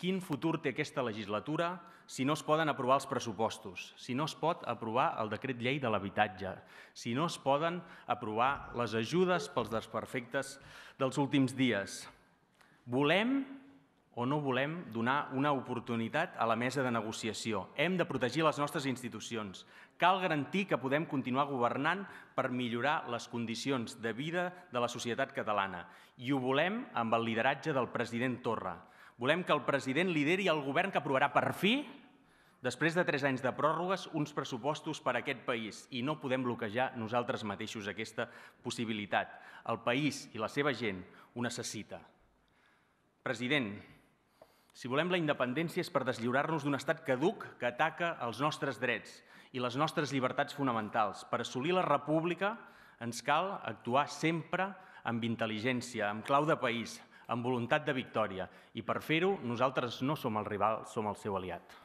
Quin futur té aquesta legislatura si no es poden aprovar els pressupostos, si no es pot aprovar el decret llei de l'habitatge, si no es poden aprovar les ajudes pels desperfectes dels últims dies? Volem o no volem donar una oportunitat a la mesa de negociació. Hem de protegir les nostres institucions. Cal garantir que podem continuar governant per millorar les condicions de vida de la societat catalana. I ho volem amb el lideratge del president Torra, Volem que el president lideri el govern que aprovarà per fi, després de tres anys de pròrrogues, uns pressupostos per a aquest país i no podem bloquejar nosaltres mateixos aquesta possibilitat. El país i la seva gent ho necessita. President, si volem la independència és per deslliurar-nos d'un estat caduc que ataca els nostres drets i les nostres llibertats fonamentals. Per assolir la república ens cal actuar sempre amb intel·ligència, amb clau de país, amb voluntat de victòria. I per fer-ho, nosaltres no som el rival, som el seu aliat.